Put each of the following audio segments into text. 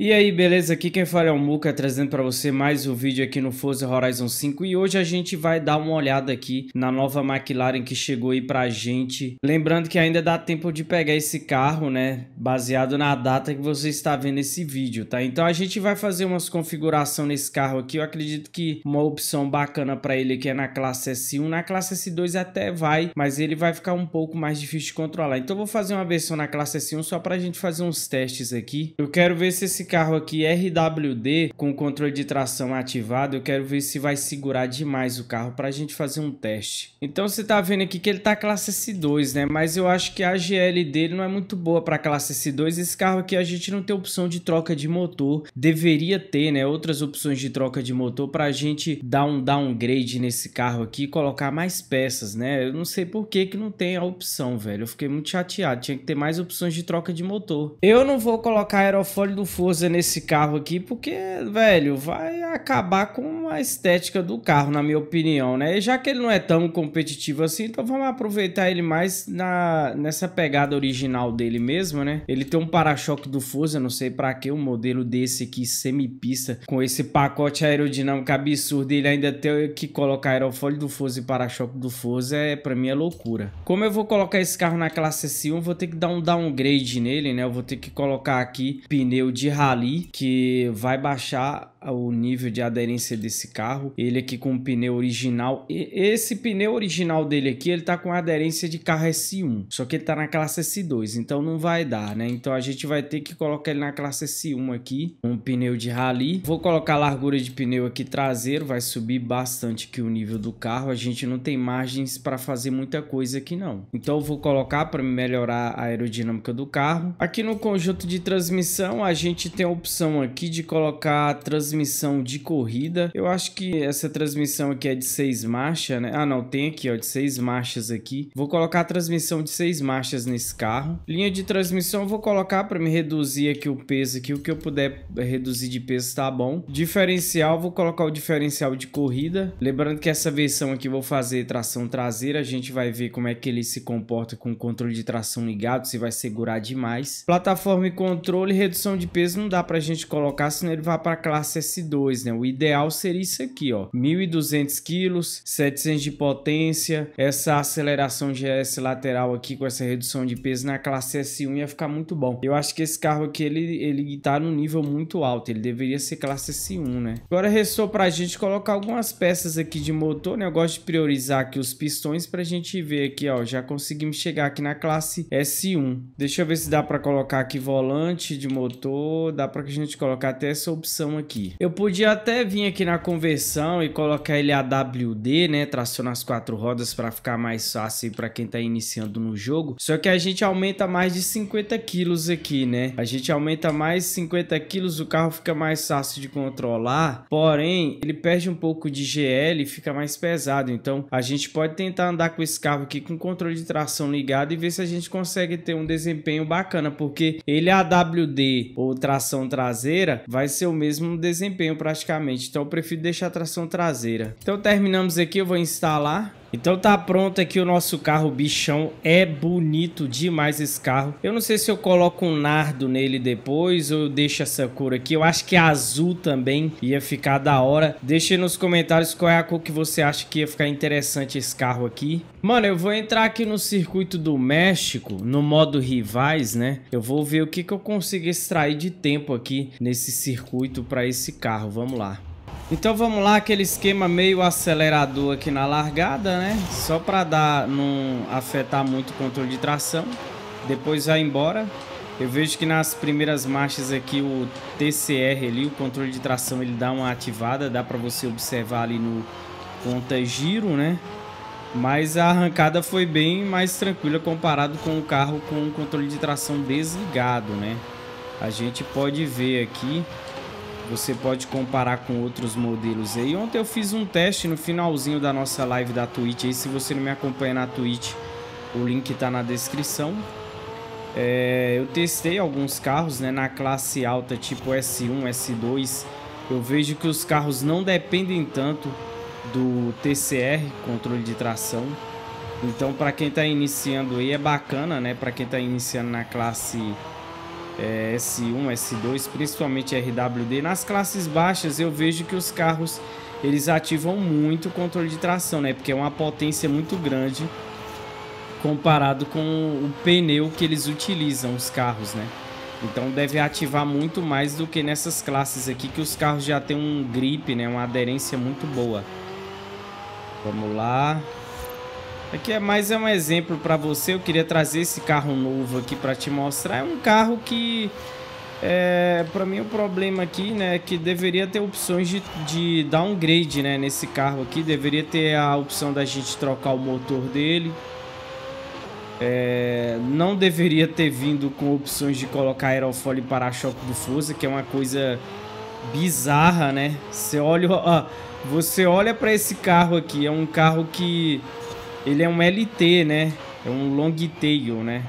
E aí, beleza? Aqui quem fala é o Muka, trazendo para você mais um vídeo aqui no Forza Horizon 5 e hoje a gente vai dar uma olhada aqui na nova McLaren que chegou aí pra gente. Lembrando que ainda dá tempo de pegar esse carro, né? Baseado na data que você está vendo esse vídeo, tá? Então a gente vai fazer umas configuração nesse carro aqui. Eu acredito que uma opção bacana para ele que é na classe S1, na classe S2 até vai, mas ele vai ficar um pouco mais difícil de controlar. Então eu vou fazer uma versão na classe S1 só pra gente fazer uns testes aqui. Eu quero ver se esse carro aqui RWD com controle de tração ativado, eu quero ver se vai segurar demais o carro para a gente fazer um teste. Então você tá vendo aqui que ele tá classe S2, né? Mas eu acho que a GL dele não é muito boa para classe S2. Esse carro aqui a gente não tem opção de troca de motor. Deveria ter, né? Outras opções de troca de motor para a gente dar um downgrade nesse carro aqui e colocar mais peças, né? Eu não sei por que que não tem a opção, velho. Eu fiquei muito chateado. Tinha que ter mais opções de troca de motor. Eu não vou colocar aerofólio do Forza nesse carro aqui porque, velho, vai acabar com a estética do carro, na minha opinião, né? já que ele não é tão competitivo assim, então vamos aproveitar ele mais na, nessa pegada original dele mesmo, né? Ele tem um para-choque do Forza, não sei para que um modelo desse aqui, semi-pista, com esse pacote aerodinâmico absurdo, ele ainda tem que colocar aerofólio do Forza e para-choque do Forza, é, pra mim é loucura. Como eu vou colocar esse carro na classe S1, vou ter que dar um downgrade nele, né? Eu vou ter que colocar aqui pneu de rádio ali, que vai baixar o nível de aderência desse carro. Ele aqui com o pneu original. E esse pneu original dele aqui, ele tá com aderência de carro S1. Só que ele tá na classe S2, então não vai dar, né? Então a gente vai ter que colocar ele na classe S1 aqui. Um pneu de rally. Vou colocar a largura de pneu aqui traseiro. Vai subir bastante que o nível do carro. A gente não tem margens para fazer muita coisa aqui não. Então vou colocar para melhorar a aerodinâmica do carro. Aqui no conjunto de transmissão a gente tem a opção aqui de colocar a transmissão de corrida. Eu acho que essa transmissão aqui é de seis marchas, né? Ah, não, tem aqui, ó, de seis marchas aqui. Vou colocar a transmissão de seis marchas nesse carro. Linha de transmissão eu vou colocar para me reduzir aqui o peso aqui. O que eu puder reduzir de peso tá bom. Diferencial, vou colocar o diferencial de corrida. Lembrando que essa versão aqui vou fazer tração traseira. A gente vai ver como é que ele se comporta com o controle de tração ligado, se vai segurar demais. Plataforma e controle, redução de peso não não dá pra gente colocar, senão ele vai pra classe S2, né? O ideal seria isso aqui, ó. 1.200 quilos, 700 de potência, essa aceleração GS lateral aqui com essa redução de peso na classe S1 ia ficar muito bom. Eu acho que esse carro aqui, ele, ele tá num nível muito alto, ele deveria ser classe S1, né? Agora restou pra gente colocar algumas peças aqui de motor, né? Eu gosto de priorizar aqui os pistões pra gente ver aqui, ó. Já conseguimos chegar aqui na classe S1. Deixa eu ver se dá pra colocar aqui volante de motor, dá a gente colocar até essa opção aqui. Eu podia até vir aqui na conversão e colocar ele AWD, né? Tração nas quatro rodas para ficar mais fácil para quem tá iniciando no jogo. Só que a gente aumenta mais de 50 quilos aqui, né? A gente aumenta mais 50 quilos, o carro fica mais fácil de controlar. Porém, ele perde um pouco de GL e fica mais pesado. Então, a gente pode tentar andar com esse carro aqui com controle de tração ligado e ver se a gente consegue ter um desempenho bacana. Porque ele AWD ou tração tração traseira, vai ser o mesmo desempenho praticamente. Então eu prefiro deixar a tração traseira. Então terminamos aqui, eu vou instalar. Então tá pronto aqui o nosso carro bichão, é bonito demais esse carro. Eu não sei se eu coloco um nardo nele depois ou eu deixo essa cor aqui, eu acho que é azul também ia ficar da hora. Deixe nos comentários qual é a cor que você acha que ia ficar interessante esse carro aqui. Mano, eu vou entrar aqui no circuito do México, no modo rivais, né? Eu vou ver o que, que eu consigo extrair de tempo aqui nesse circuito para esse carro, vamos lá. Então vamos lá, aquele esquema meio acelerador aqui na largada, né? Só para dar não afetar muito o controle de tração. Depois vai embora. Eu vejo que nas primeiras marchas aqui o TCR ali, o controle de tração, ele dá uma ativada, dá para você observar ali no conta giro, né? Mas a arrancada foi bem mais tranquila comparado com o carro com o controle de tração desligado, né? A gente pode ver aqui você pode comparar com outros modelos aí. Ontem eu fiz um teste no finalzinho da nossa live da Twitch. Aí, se você não me acompanha na Twitch, o link está na descrição. É, eu testei alguns carros né, na classe alta, tipo S1, S2. Eu vejo que os carros não dependem tanto do TCR, controle de tração. Então, para quem está iniciando aí, é bacana, né? Para quem está iniciando na classe S1, eh, S2, principalmente RWD, nas classes baixas eu vejo que os carros eles ativam muito o controle de tração, né? Porque é uma potência muito grande comparado com o pneu que eles utilizam os carros, né? Então deve ativar muito mais do que nessas classes aqui que os carros já têm um grip, né? Uma aderência muito boa. Vamos lá. Aqui é mais um exemplo para você. Eu queria trazer esse carro novo aqui para te mostrar. É um carro que, é, para mim, o problema aqui né, é que deveria ter opções de, de downgrade né, nesse carro aqui. Deveria ter a opção da gente trocar o motor dele. É, não deveria ter vindo com opções de colocar aerofólio e para-choque do Forza, que é uma coisa bizarra, né? Você olha, você olha para esse carro aqui, é um carro que ele é um LT, né? É um long tail, né?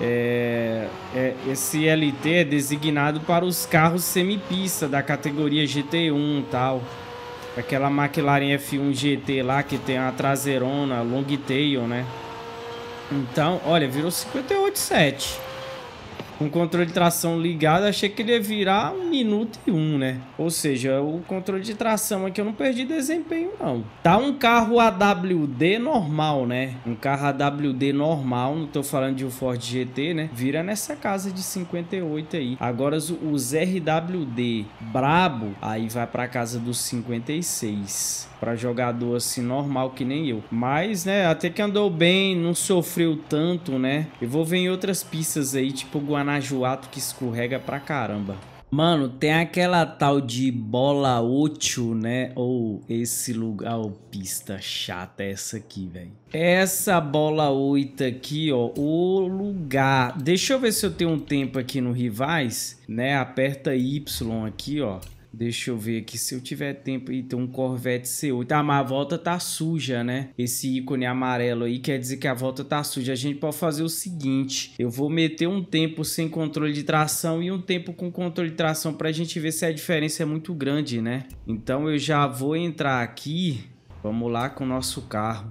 É, é, esse LT é designado para os carros semi-pista da categoria GT1 tal. Aquela McLaren F1 GT lá que tem a traseirona long tail, né? Então, olha, virou 58,7 com o controle de tração ligado, achei que ele ia virar um minuto e um, né? Ou seja, o controle de tração aqui eu não perdi desempenho, não. Tá um carro AWD normal, né? Um carro AWD normal, não tô falando de um Ford GT, né? Vira nessa casa de 58 aí. Agora os RWD brabo, aí vai pra casa dos 56 para jogador assim normal que nem eu. Mas, né, até que andou bem, não sofreu tanto, né? Eu vou ver em outras pistas aí, tipo Guanajuato que escorrega pra caramba. Mano, tem aquela tal de bola útil, né? Ou esse lugar, oh, pista chata essa aqui, velho. Essa bola 8 aqui, ó, o lugar. Deixa eu ver se eu tenho um tempo aqui no rivais, né? Aperta Y aqui, ó. Deixa eu ver aqui se eu tiver tempo. E tem um Corvette C8. Ah, mas a volta tá suja, né? Esse ícone amarelo aí quer dizer que a volta tá suja. A gente pode fazer o seguinte: eu vou meter um tempo sem controle de tração e um tempo com controle de tração pra gente ver se a diferença é muito grande, né? Então eu já vou entrar aqui. Vamos lá com o nosso carro.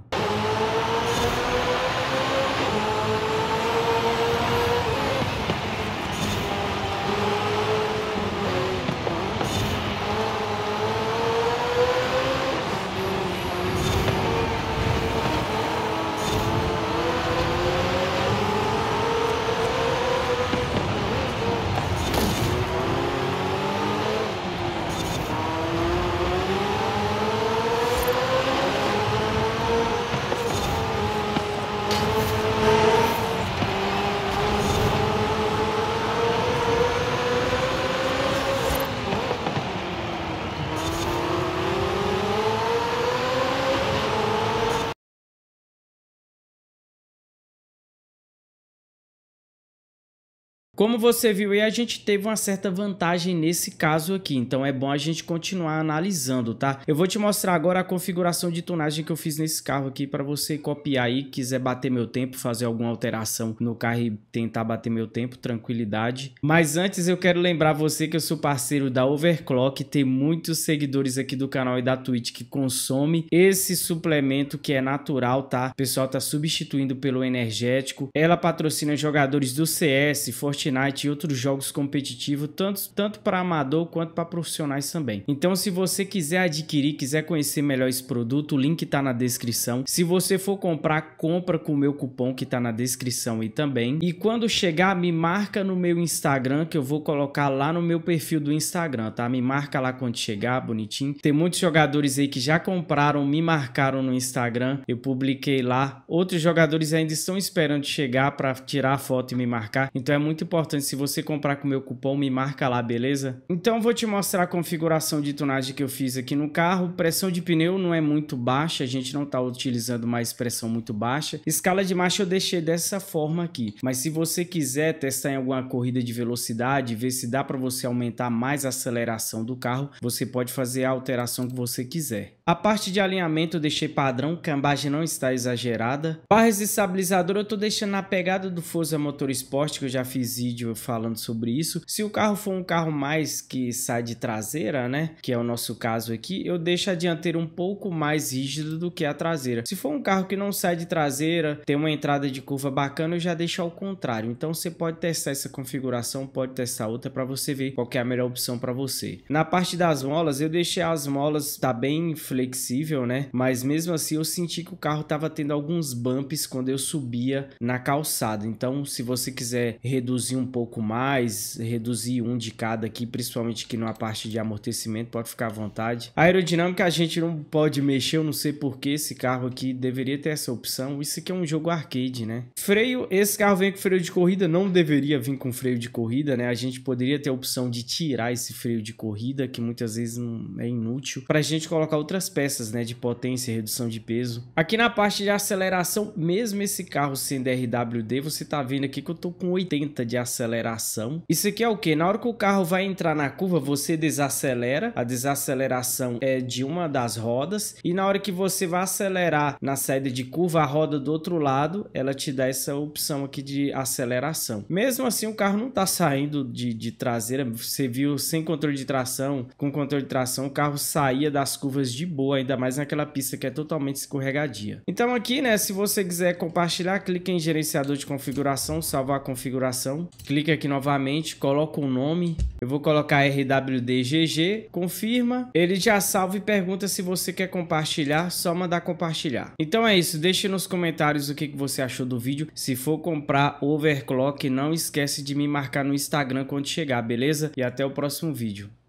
Como você viu aí, a gente teve uma certa vantagem nesse caso aqui, então é bom a gente continuar analisando, tá? Eu vou te mostrar agora a configuração de tunagem que eu fiz nesse carro aqui para você copiar aí, quiser bater meu tempo, fazer alguma alteração no carro e tentar bater meu tempo, tranquilidade. Mas antes eu quero lembrar você que eu sou parceiro da Overclock, tem muitos seguidores aqui do canal e da Twitch que consome esse suplemento que é natural, tá? O pessoal tá substituindo pelo energético. Ela patrocina jogadores do CS, Fortnite, Fortnite e outros jogos competitivos, tanto, tanto para amador quanto para profissionais também. Então, se você quiser adquirir, quiser conhecer melhor esse produto, o link está na descrição. Se você for comprar, compra com o meu cupom que está na descrição e também. E quando chegar, me marca no meu Instagram, que eu vou colocar lá no meu perfil do Instagram, tá? Me marca lá quando chegar, bonitinho. Tem muitos jogadores aí que já compraram, me marcaram no Instagram, eu publiquei lá. Outros jogadores ainda estão esperando chegar para tirar a foto e me marcar. Então é muito importante, se você comprar com meu cupom, me marca lá, beleza? Então vou te mostrar a configuração de tunagem que eu fiz aqui no carro. Pressão de pneu não é muito baixa, a gente não está utilizando mais pressão muito baixa. Escala de marcha eu deixei dessa forma aqui, mas se você quiser testar em alguma corrida de velocidade, ver se dá para você aumentar mais a aceleração do carro, você pode fazer a alteração que você quiser. A parte de alinhamento eu deixei padrão, cambagem não está exagerada. Barras e estabilizador eu estou deixando na pegada do Forza Motorsport que eu já fiz vídeo falando sobre isso. Se o carro for um carro mais que sai de traseira, né, que é o nosso caso aqui, eu deixo a dianteira um pouco mais rígida do que a traseira. Se for um carro que não sai de traseira, tem uma entrada de curva bacana, eu já deixo ao contrário. Então você pode testar essa configuração, pode testar outra para você ver qual é a melhor opção para você. Na parte das molas, eu deixei as molas tá bem flexível, né? Mas mesmo assim eu senti que o carro tava tendo alguns bumps quando eu subia na calçada. Então, se você quiser reduzir reduzir um pouco mais, reduzir um de cada aqui, principalmente aqui na parte de amortecimento, pode ficar à vontade. A aerodinâmica a gente não pode mexer, eu não sei porque esse carro aqui deveria ter essa opção. Isso aqui é um jogo arcade, né? Freio, esse carro vem com freio de corrida, não deveria vir com freio de corrida, né? A gente poderia ter a opção de tirar esse freio de corrida, que muitas vezes é inútil, para a gente colocar outras peças, né? De potência, redução de peso. Aqui na parte de aceleração, mesmo esse carro sendo RWD, você tá vendo aqui que eu tô com 80 de aceleração. Isso aqui é o que? Na hora que o carro vai entrar na curva, você desacelera. A desaceleração é de uma das rodas. E na hora que você vai acelerar na saída de curva, a roda do outro lado, ela te dá essa opção aqui de aceleração. Mesmo assim, o carro não tá saindo de, de traseira. Você viu sem controle de tração, com controle de tração, o carro saía das curvas de boa, ainda mais naquela pista que é totalmente escorregadia. Então aqui, né, se você quiser compartilhar, clique em gerenciador de configuração, salvar a configuração, Clica aqui novamente, coloca o um nome. Eu vou colocar RWDGG, confirma. Ele já salva e pergunta se você quer compartilhar, só mandar compartilhar. Então é isso, deixe nos comentários o que você achou do vídeo. Se for comprar overclock, não esquece de me marcar no Instagram quando chegar, beleza? E até o próximo vídeo.